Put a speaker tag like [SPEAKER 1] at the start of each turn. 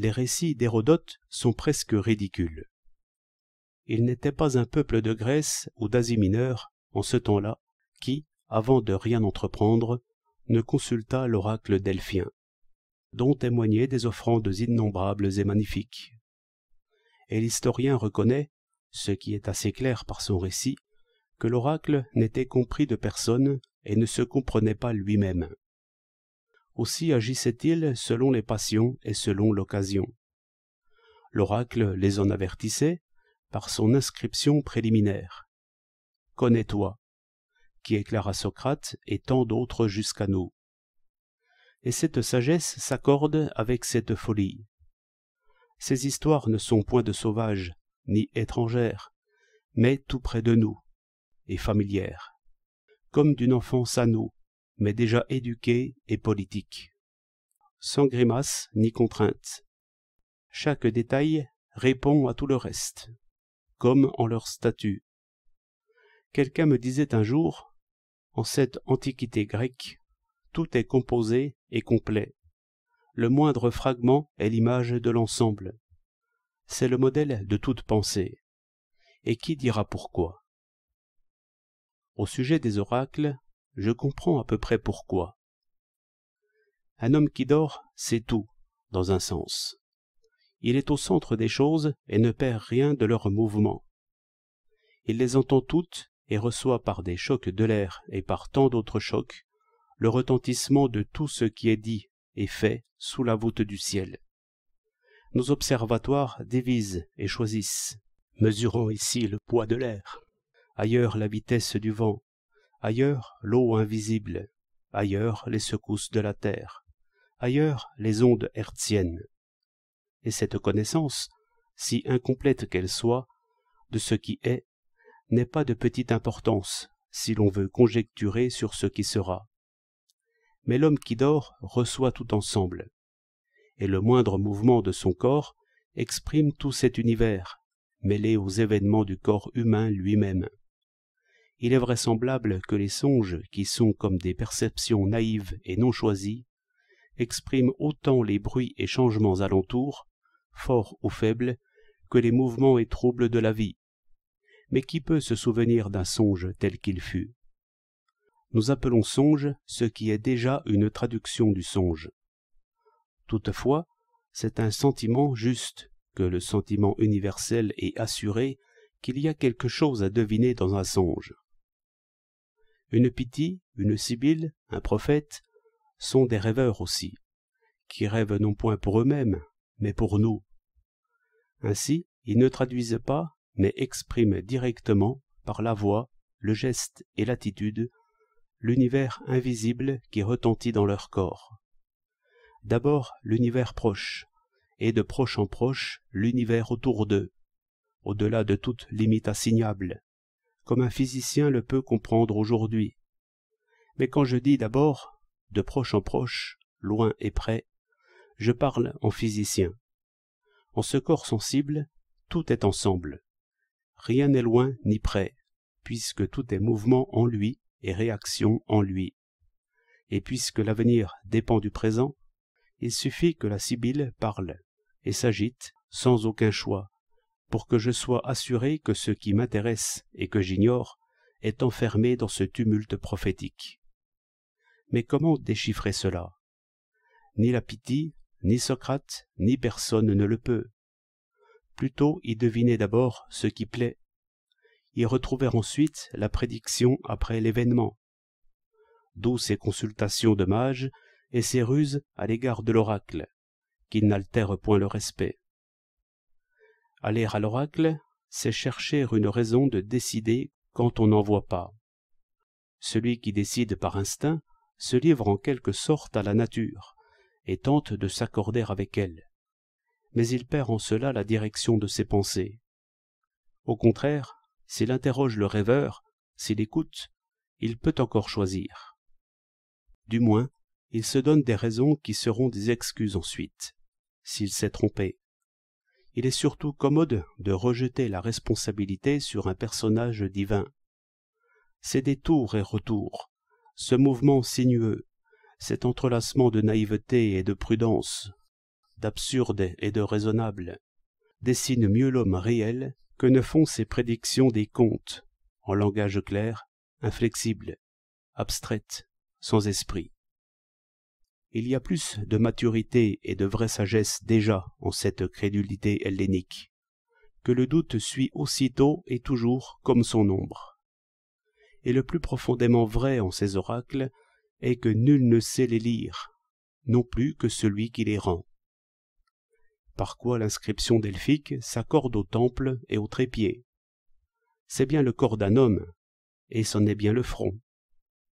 [SPEAKER 1] les récits d'Hérodote sont presque ridicules. Il n'était pas un peuple de Grèce ou d'Asie mineure, en ce temps-là, qui, avant de rien entreprendre, ne consulta l'oracle delphien, dont témoignaient des offrandes innombrables et magnifiques. Et l'historien reconnaît, ce qui est assez clair par son récit, que l'oracle n'était compris de personne et ne se comprenait pas lui-même aussi agissaient-ils selon les passions et selon l'occasion. L'oracle les en avertissait par son inscription préliminaire. Connais-toi, qui éclara Socrate et tant d'autres jusqu'à nous. Et cette sagesse s'accorde avec cette folie. Ces histoires ne sont point de sauvages, ni étrangères, mais tout près de nous, et familières. Comme d'une enfance à nous, mais déjà éduqué et politique. Sans grimaces ni contraintes. Chaque détail répond à tout le reste, comme en leur statut. Quelqu'un me disait un jour, en cette antiquité grecque, tout est composé et complet. Le moindre fragment est l'image de l'ensemble. C'est le modèle de toute pensée. Et qui dira pourquoi Au sujet des oracles, je comprends à peu près pourquoi. Un homme qui dort, c'est tout, dans un sens. Il est au centre des choses et ne perd rien de leurs mouvement. Il les entend toutes et reçoit par des chocs de l'air et par tant d'autres chocs le retentissement de tout ce qui est dit et fait sous la voûte du ciel. Nos observatoires divisent et choisissent, mesurons ici le poids de l'air, ailleurs la vitesse du vent, ailleurs l'eau invisible, ailleurs les secousses de la terre, ailleurs les ondes hertziennes. Et cette connaissance, si incomplète qu'elle soit, de ce qui est, n'est pas de petite importance si l'on veut conjecturer sur ce qui sera. Mais l'homme qui dort reçoit tout ensemble, et le moindre mouvement de son corps exprime tout cet univers, mêlé aux événements du corps humain lui-même il est vraisemblable que les songes, qui sont comme des perceptions naïves et non choisies, expriment autant les bruits et changements alentours, forts ou faibles, que les mouvements et troubles de la vie. Mais qui peut se souvenir d'un songe tel qu'il fut Nous appelons songe ce qui est déjà une traduction du songe. Toutefois, c'est un sentiment juste, que le sentiment universel est assuré qu'il y a quelque chose à deviner dans un songe. Une pitié, une Sibylle, un prophète, sont des rêveurs aussi, qui rêvent non point pour eux-mêmes, mais pour nous. Ainsi, ils ne traduisent pas, mais expriment directement, par la voix, le geste et l'attitude, l'univers invisible qui retentit dans leur corps. D'abord l'univers proche, et de proche en proche l'univers autour d'eux, au-delà de toute limite assignable, comme un physicien le peut comprendre aujourd'hui. Mais quand je dis d'abord de proche en proche, loin et près, je parle en physicien. En ce corps sensible, tout est ensemble. Rien n'est loin ni près, puisque tout est mouvement en lui et réaction en lui. Et puisque l'avenir dépend du présent, il suffit que la Sibylle parle et s'agite sans aucun choix, pour que je sois assuré que ce qui m'intéresse et que j'ignore est enfermé dans ce tumulte prophétique. Mais comment déchiffrer cela Ni la pitié, ni Socrate, ni personne ne le peut. Plutôt y deviner d'abord ce qui plaît, y retrouver ensuite la prédiction après l'événement. D'où ces consultations de mages et ces ruses à l'égard de l'oracle, qui n'altèrent point le respect. Aller à l'oracle, c'est chercher une raison de décider quand on n'en voit pas. Celui qui décide par instinct se livre en quelque sorte à la nature, et tente de s'accorder avec elle. Mais il perd en cela la direction de ses pensées. Au contraire, s'il interroge le rêveur, s'il écoute, il peut encore choisir. Du moins, il se donne des raisons qui seront des excuses ensuite, s'il s'est trompé il est surtout commode de rejeter la responsabilité sur un personnage divin. Ces détours et retours, ce mouvement sinueux, cet entrelacement de naïveté et de prudence, d'absurde et de raisonnable, dessine mieux l'homme réel que ne font ses prédictions des contes, en langage clair, inflexible, abstraite, sans esprit. Il y a plus de maturité et de vraie sagesse déjà en cette crédulité hellénique, que le doute suit aussitôt et toujours comme son ombre. Et le plus profondément vrai en ces oracles est que nul ne sait les lire, non plus que celui qui les rend. Par quoi l'inscription delphique s'accorde au temple et au trépied. C'est bien le corps d'un homme, et c'en est bien le front.